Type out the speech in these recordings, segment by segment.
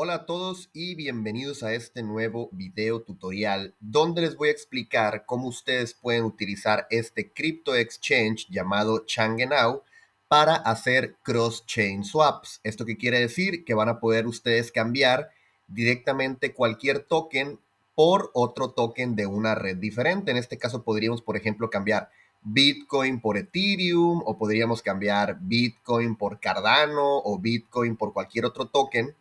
Hola a todos y bienvenidos a este nuevo video tutorial donde les voy a explicar cómo ustedes pueden utilizar este crypto exchange llamado Now para hacer cross-chain swaps. ¿Esto que quiere decir? Que van a poder ustedes cambiar directamente cualquier token por otro token de una red diferente. En este caso podríamos, por ejemplo, cambiar Bitcoin por Ethereum o podríamos cambiar Bitcoin por Cardano o Bitcoin por cualquier otro token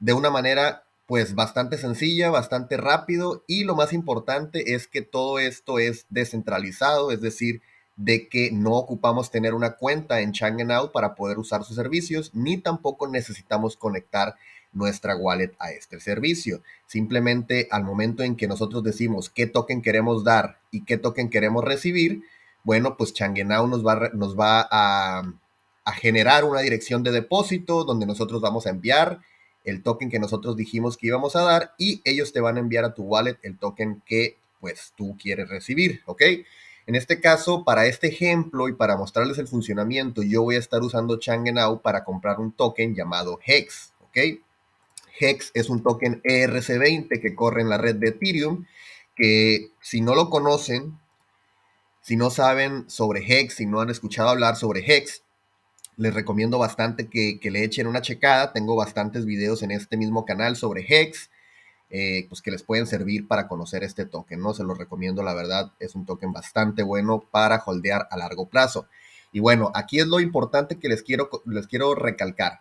de una manera pues bastante sencilla, bastante rápido y lo más importante es que todo esto es descentralizado, es decir, de que no ocupamos tener una cuenta en Now para poder usar sus servicios, ni tampoco necesitamos conectar nuestra wallet a este servicio. Simplemente al momento en que nosotros decimos qué token queremos dar y qué token queremos recibir, bueno, pues Out nos va, nos va a generar una dirección de depósito donde nosotros vamos a enviar el token que nosotros dijimos que íbamos a dar y ellos te van a enviar a tu wallet el token que pues tú quieres recibir, ¿ok? En este caso, para este ejemplo y para mostrarles el funcionamiento, yo voy a estar usando Changenau para comprar un token llamado Hex, ¿ok? Hex es un token ERC20 que corre en la red de Ethereum, que si no lo conocen, si no saben sobre Hex, si no han escuchado hablar sobre Hex, les recomiendo bastante que, le echen una checada. Tengo bastantes videos en este mismo canal sobre Hex, eh, pues que les pueden servir para conocer este token, ¿no? Se los recomiendo, la verdad, es un token bastante bueno para holdear a largo plazo. Y bueno, aquí es lo importante que les quiero, les quiero recalcar.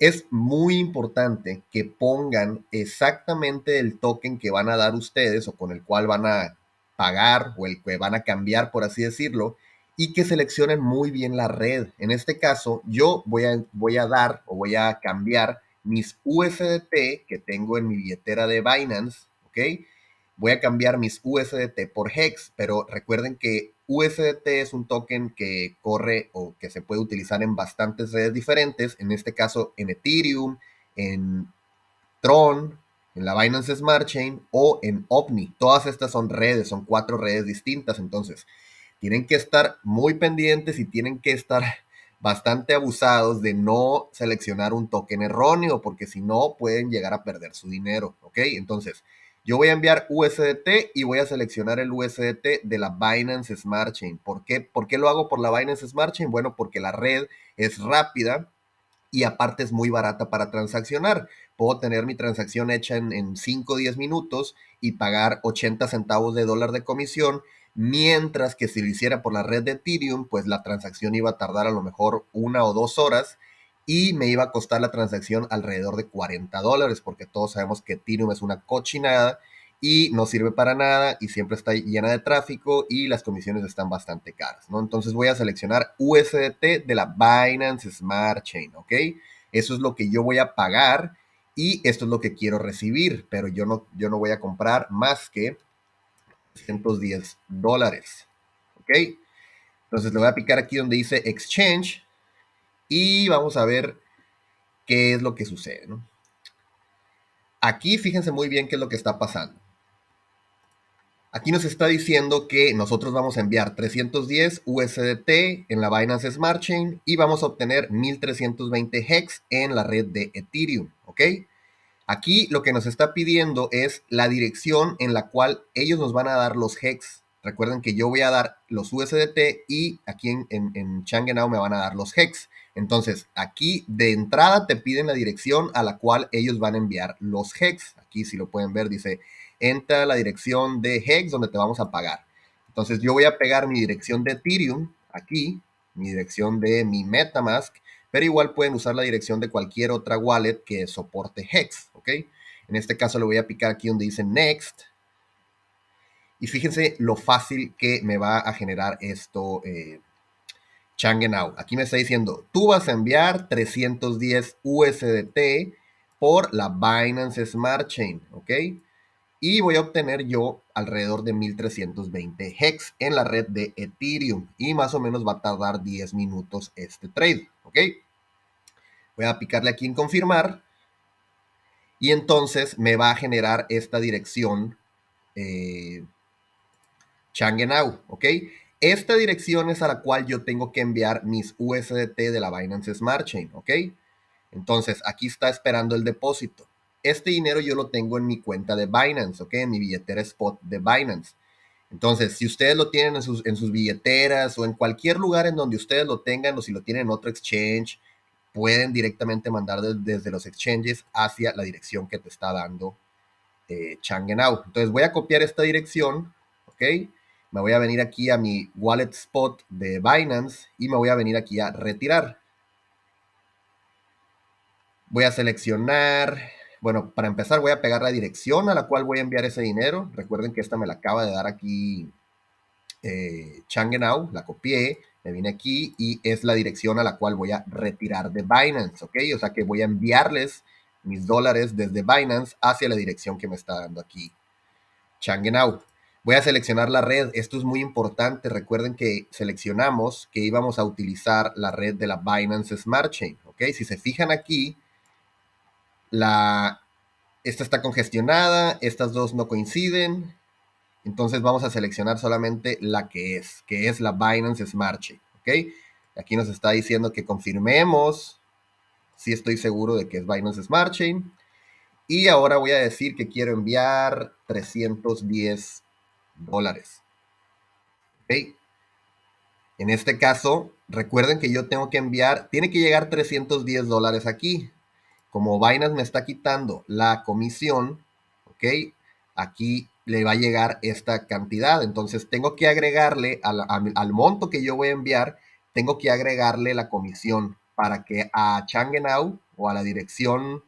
Es muy importante que pongan exactamente el token que van a dar ustedes o con el cual van a pagar o el que van a cambiar, por así decirlo, y que seleccionen muy bien la red. En este caso, yo voy a, voy a dar o voy a cambiar mis USDT que tengo en mi billetera de Binance, ¿ok? Voy a cambiar mis USDT por HEX, pero recuerden que USDT es un token que corre o que se puede utilizar en bastantes redes diferentes, en este caso en Ethereum, en Tron, en la Binance Smart Chain o en Opni Todas estas son redes, son cuatro redes distintas, entonces tienen que estar muy pendientes y tienen que estar bastante abusados de no seleccionar un token erróneo, porque si no pueden llegar a perder su dinero, ¿ok? Entonces, yo voy a enviar USDT y voy a seleccionar el USDT de la Binance Smart Chain. ¿Por qué? ¿Por lo hago por la Binance Smart Chain? Bueno, porque la red es rápida y aparte es muy barata para transaccionar. Puedo tener mi transacción hecha en, en 5 o 10 minutos y pagar 80 centavos de dólar de comisión mientras que si lo hiciera por la red de Ethereum, pues la transacción iba a tardar a lo mejor una o dos horas y me iba a costar la transacción alrededor de 40 dólares, porque todos sabemos que Ethereum es una cochinada y no sirve para nada y siempre está llena de tráfico y las comisiones están bastante caras, ¿no? Entonces voy a seleccionar USDT de la Binance Smart Chain, ¿ok? Eso es lo que yo voy a pagar y esto es lo que quiero recibir, pero yo no, yo no voy a comprar más que 310 dólares. ¿Ok? Entonces le voy a picar aquí donde dice Exchange y vamos a ver qué es lo que sucede. Aquí fíjense muy bien qué es lo que está pasando. Aquí nos está diciendo que nosotros vamos a enviar 310 USDT en la Binance Smart Chain y vamos a obtener 1320 hex en la red de Ethereum, ¿ok? Aquí lo que nos está pidiendo es la dirección en la cual ellos nos van a dar los hex. Recuerden que yo voy a dar los USDT y aquí en, en, Now me van a dar los hex. Entonces, aquí de entrada te piden la dirección a la cual ellos van a enviar los hex. Aquí si lo pueden ver dice, entra a la dirección de hex donde te vamos a pagar. Entonces, yo voy a pegar mi dirección de Ethereum aquí, mi dirección de mi Metamask pero igual pueden usar la dirección de cualquier otra wallet que soporte Hex, ¿ok? En este caso le voy a picar aquí donde dice Next. Y fíjense lo fácil que me va a generar esto eh, Changenau. Aquí me está diciendo, tú vas a enviar 310 USDT por la Binance Smart Chain, ¿ok? Y voy a obtener yo alrededor de 1320 hex en la red de Ethereum. Y más o menos va a tardar 10 minutos este trade, ¿ok? Voy a picarle aquí en confirmar y entonces me va a generar esta dirección eh, Changenau, ¿ok? Esta dirección es a la cual yo tengo que enviar mis USDT de la Binance Smart Chain, ¿ok? Entonces, aquí está esperando el depósito. Este dinero yo lo tengo en mi cuenta de Binance, ¿ok? En mi billetera spot de Binance. Entonces, si ustedes lo tienen en sus, en sus billeteras o en cualquier lugar en donde ustedes lo tengan o si lo tienen en otro exchange pueden directamente mandar desde los exchanges hacia la dirección que te está dando eh, Changenau. Entonces voy a copiar esta dirección, ¿ok? Me voy a venir aquí a mi wallet spot de Binance y me voy a venir aquí a retirar. Voy a seleccionar, bueno, para empezar voy a pegar la dirección a la cual voy a enviar ese dinero. Recuerden que esta me la acaba de dar aquí eh, Changenau, la copié, me viene aquí y es la dirección a la cual voy a retirar de Binance, ¿ok? O sea que voy a enviarles mis dólares desde Binance hacia la dirección que me está dando aquí Changenau. Voy a seleccionar la red. Esto es muy importante. Recuerden que seleccionamos que íbamos a utilizar la red de la Binance Smart Chain, ¿ok? Si se fijan aquí, la, esta está congestionada, estas dos no coinciden, entonces vamos a seleccionar solamente la que es, que es la Binance Smart Chain, ¿ok? Aquí nos está diciendo que confirmemos si estoy seguro de que es Binance Smart Chain. Y ahora voy a decir que quiero enviar 310 dólares. ¿Ok? En este caso, recuerden que yo tengo que enviar, tiene que llegar 310 dólares aquí. Como Binance me está quitando la comisión, ¿ok? Aquí le va a llegar esta cantidad. Entonces tengo que agregarle al, monto que yo voy a enviar, tengo que agregarle la comisión para que a Changenau o a la dirección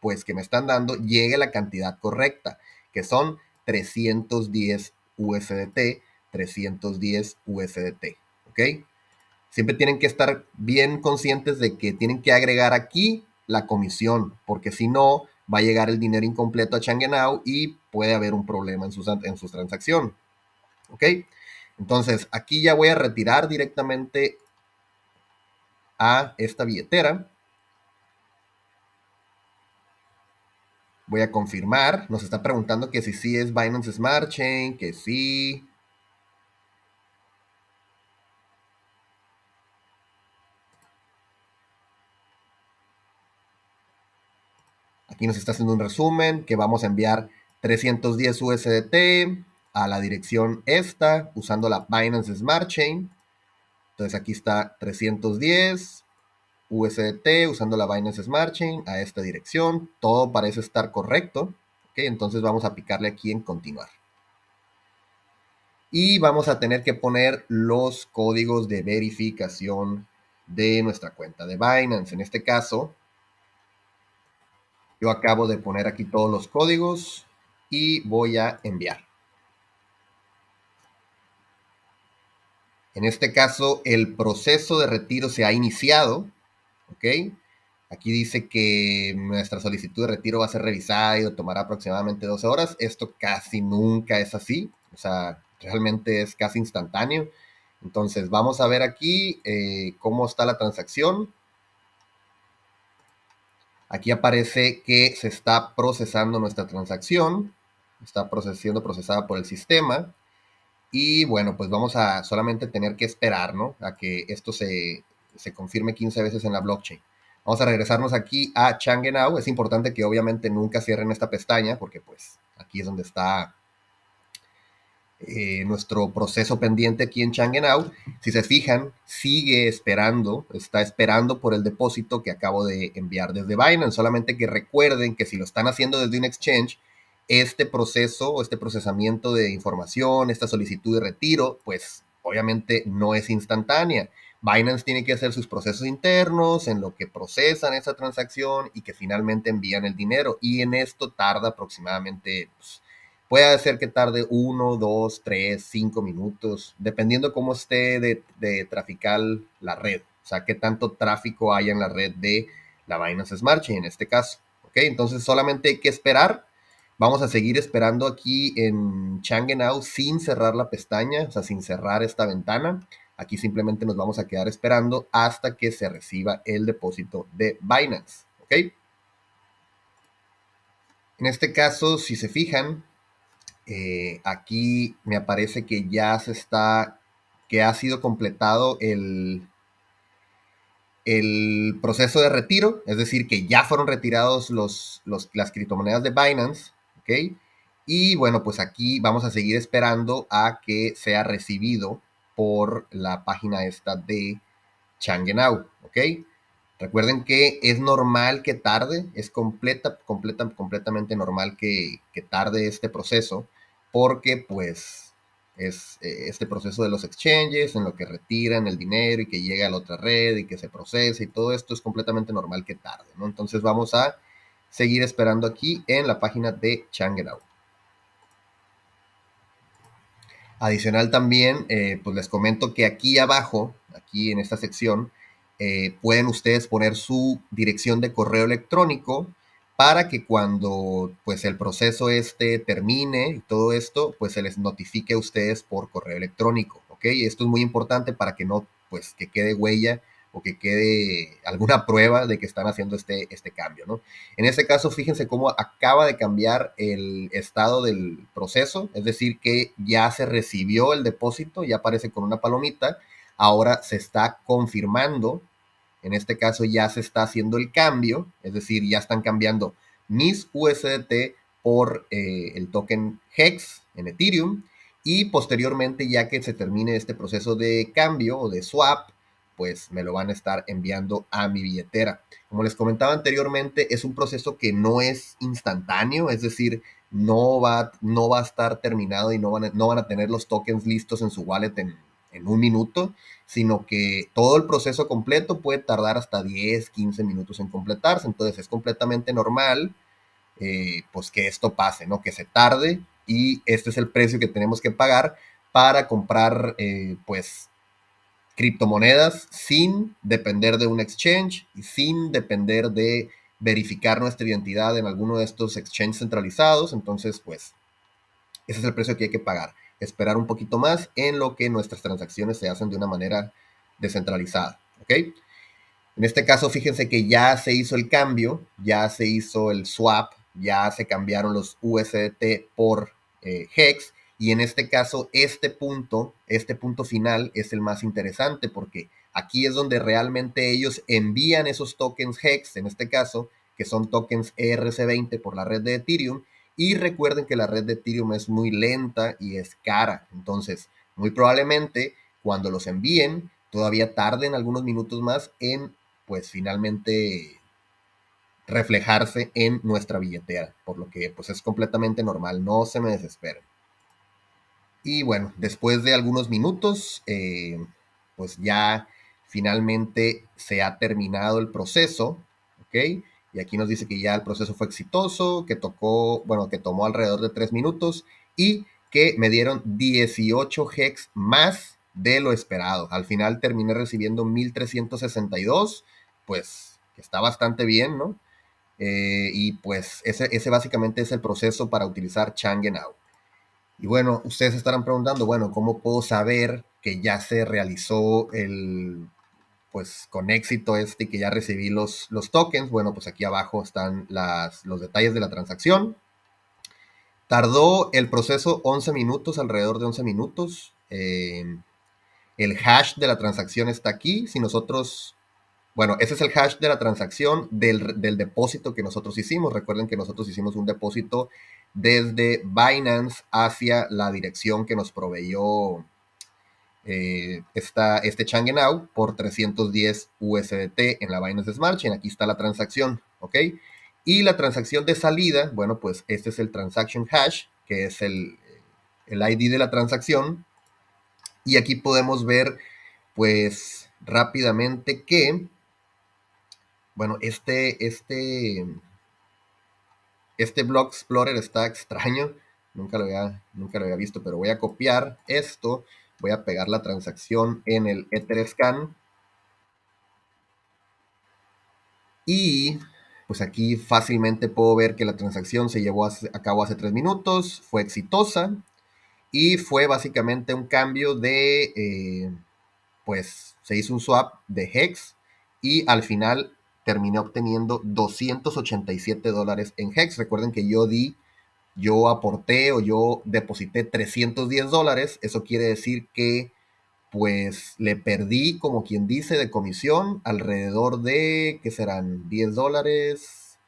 pues que me están dando llegue la cantidad correcta, que son 310 USDT, 310 USDT, ¿ok? Siempre tienen que estar bien conscientes de que tienen que agregar aquí la comisión, porque si no, va a llegar el dinero incompleto a Now y puede haber un problema en su, en su transacción. ¿Ok? Entonces, aquí ya voy a retirar directamente a esta billetera. Voy a confirmar. Nos está preguntando que si sí es Binance Smart Chain, que sí. y nos está haciendo un resumen que vamos a enviar 310 USDT a la dirección esta usando la Binance Smart Chain. Entonces aquí está 310 USDT usando la Binance Smart Chain a esta dirección. Todo parece estar correcto. Entonces vamos a picarle aquí en continuar. Y vamos a tener que poner los códigos de verificación de nuestra cuenta de Binance. En este caso, yo acabo de poner aquí todos los códigos y voy a enviar. En este caso, el proceso de retiro se ha iniciado, Aquí dice que nuestra solicitud de retiro va a ser revisada y tomará aproximadamente 12 horas. Esto casi nunca es así, o sea, realmente es casi instantáneo. Entonces, vamos a ver aquí eh, cómo está la transacción. Aquí aparece que se está procesando nuestra transacción, está siendo procesada por el sistema. Y bueno, pues vamos a solamente tener que esperar, ¿no? A que esto se, confirme 15 veces en la blockchain. Vamos a regresarnos aquí a Now. Es importante que obviamente nunca cierren esta pestaña porque pues aquí es donde está eh, nuestro proceso pendiente aquí en Changenau. Si se fijan, sigue esperando, está esperando por el depósito que acabo de enviar desde Binance. Solamente que recuerden que si lo están haciendo desde un exchange, este proceso, este procesamiento de información, esta solicitud de retiro, pues obviamente no es instantánea. Binance tiene que hacer sus procesos internos, en lo que procesan esa transacción y que finalmente envían el dinero. Y en esto tarda aproximadamente pues, Puede ser que tarde 1, 2, 3, 5 minutos, dependiendo cómo esté de, traficar la red, o sea, qué tanto tráfico hay en la red de la Binance Smart Chain en este caso. ¿Ok? Entonces solamente hay que esperar. Vamos a seguir esperando aquí en Changenau sin cerrar la pestaña, o sea, sin cerrar esta ventana. Aquí simplemente nos vamos a quedar esperando hasta que se reciba el depósito de Binance. ¿Ok? En este caso, si se fijan, eh, aquí me aparece que ya se está, que ha sido completado el, el proceso de retiro, es decir, que ya fueron retirados los, las criptomonedas de Binance, ¿ok? Y bueno, pues aquí vamos a seguir esperando a que sea recibido por la página esta de Changenau, ¿ok? Recuerden que es normal que tarde, es completa, completamente normal que, tarde este proceso, porque pues es eh, este proceso de los exchanges, en lo que retiran el dinero y que llega a la otra red y que se procese y todo esto es completamente normal que tarde, ¿no? Entonces vamos a seguir esperando aquí en la página de Changerao. Adicional también, eh, pues les comento que aquí abajo, aquí en esta sección, eh, pueden ustedes poner su dirección de correo electrónico para que cuando pues el proceso este termine y todo esto, pues se les notifique a ustedes por correo electrónico, ¿ok? Esto es muy importante para que no, pues que quede huella o que quede alguna prueba de que están haciendo este, este cambio, ¿no? En este caso, fíjense cómo acaba de cambiar el estado del proceso, es decir, que ya se recibió el depósito, ya aparece con una palomita, ahora se está confirmando en este caso ya se está haciendo el cambio, es decir, ya están cambiando mis USDT por eh, el token HEX en Ethereum y posteriormente ya que se termine este proceso de cambio o de swap, pues me lo van a estar enviando a mi billetera. Como les comentaba anteriormente, es un proceso que no es instantáneo, es decir, no va, no va a estar terminado y no van a, no van a tener los tokens listos en su wallet en en un minuto, sino que todo el proceso completo puede tardar hasta 10, 15 minutos en completarse. Entonces es completamente normal eh, pues que esto pase, ¿no? Que se tarde y este es el precio que tenemos que pagar para comprar eh, pues criptomonedas sin depender de un exchange y sin depender de verificar nuestra identidad en alguno de estos exchanges centralizados. Entonces, pues, ese es el precio que hay que pagar esperar un poquito más en lo que nuestras transacciones se hacen de una manera descentralizada. En este caso, fíjense que ya se hizo el cambio, ya se hizo el swap, ya se cambiaron los USDT por eh, HEX. Y en este caso, este punto, este punto final es el más interesante porque aquí es donde realmente ellos envían esos tokens HEX, en este caso, que son tokens ERC20 por la red de Ethereum, y recuerden que la red de Ethereum es muy lenta y es cara. Entonces, muy probablemente cuando los envíen, todavía tarden algunos minutos más en, pues finalmente reflejarse en nuestra billetera, por lo que pues es completamente normal, no se me desesperen. Y bueno, después de algunos minutos, eh, pues ya finalmente se ha terminado el proceso, ¿ok? Y aquí nos dice que ya el proceso fue exitoso, que tocó, bueno, que tomó alrededor de tres minutos y que me dieron 18 hex más de lo esperado. Al final terminé recibiendo 1362, pues está bastante bien, ¿no? Eh, y pues ese, ese, básicamente es el proceso para utilizar Now. Y bueno, ustedes estarán preguntando, bueno, ¿cómo puedo saber que ya se realizó el, pues con éxito este que ya recibí los, los tokens. Bueno, pues aquí abajo están los detalles de la transacción. Tardó el proceso 11 minutos, alrededor de 11 minutos. Eh, el hash de la transacción está aquí. Si nosotros, bueno, ese es el hash de la transacción del, del depósito que nosotros hicimos. Recuerden que nosotros hicimos un depósito desde Binance hacia la dirección que nos proveyó eh, está este Now por 310 USDT en la Binance Smart Chain. Aquí está la transacción, ¿ok? Y la transacción de salida, bueno, pues este es el transaction hash, que es el, el ID de la transacción. Y aquí podemos ver, pues, rápidamente que, bueno, este, este, este Block Explorer está extraño. Nunca lo, había, nunca lo había visto, pero voy a copiar esto Voy a pegar la transacción en el Etherscan. Y pues aquí fácilmente puedo ver que la transacción se llevó a cabo hace tres minutos, fue exitosa y fue básicamente un cambio de, eh, pues se hizo un swap de Hex y al final terminé obteniendo 287 dólares en Hex. Recuerden que yo di yo aporté o yo deposité 310 dólares, eso quiere decir que pues le perdí, como quien dice, de comisión alrededor de, que serán? 10 dólares,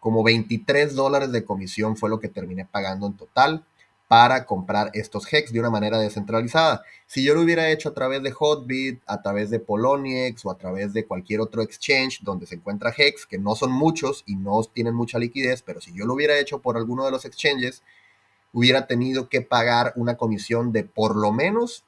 como 23 dólares de comisión fue lo que terminé pagando en total para comprar estos hex de una manera descentralizada. Si yo lo hubiera hecho a través de Hotbit, a través de Poloniex o a través de cualquier otro exchange donde se encuentra hex, que no son muchos y no tienen mucha liquidez, pero si yo lo hubiera hecho por alguno de los exchanges, hubiera tenido que pagar una comisión de por lo menos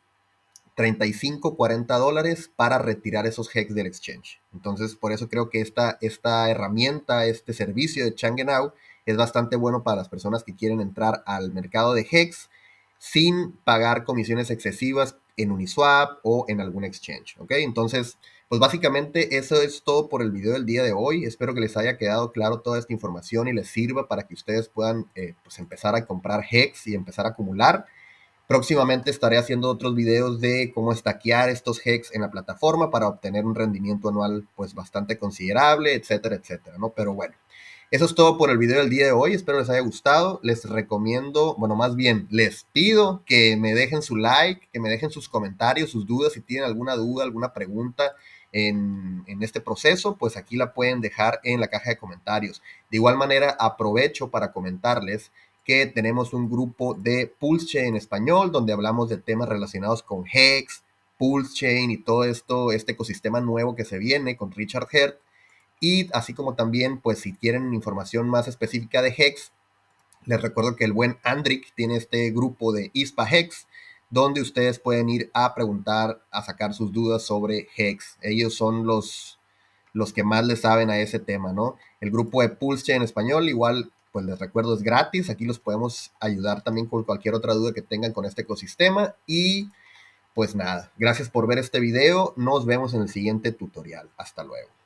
35, 40 dólares para retirar esos hex del exchange. Entonces, por eso creo que esta, esta herramienta, este servicio de Now, es bastante bueno para las personas que quieren entrar al mercado de Hex sin pagar comisiones excesivas en Uniswap o en algún exchange, ¿ok? Entonces, pues básicamente eso es todo por el video del día de hoy. Espero que les haya quedado claro toda esta información y les sirva para que ustedes puedan eh, pues empezar a comprar Hex y empezar a acumular. Próximamente estaré haciendo otros videos de cómo estaquear estos hex en la plataforma para obtener un rendimiento anual pues bastante considerable, etcétera, etcétera, ¿no? Pero bueno, eso es todo por el video del día de hoy. Espero les haya gustado. Les recomiendo, bueno, más bien, les pido que me dejen su like, que me dejen sus comentarios, sus dudas. Si tienen alguna duda, alguna pregunta en, este proceso, pues aquí la pueden dejar en la caja de comentarios. De igual manera, aprovecho para comentarles que tenemos un grupo de Pulse en español, donde hablamos de temas relacionados con Hex, Pulse Chain y todo esto, este ecosistema nuevo que se viene con Richard Hertz y así como también, pues si quieren información más específica de Hex, les recuerdo que el buen Andric tiene este grupo de ISPA Hex, donde ustedes pueden ir a preguntar, a sacar sus dudas sobre Hex. Ellos son los, los que más le saben a ese tema, ¿no? El grupo de Pulse en español, igual, pues les recuerdo, es gratis. Aquí los podemos ayudar también con cualquier otra duda que tengan con este ecosistema. Y pues nada, gracias por ver este video. Nos vemos en el siguiente tutorial. Hasta luego.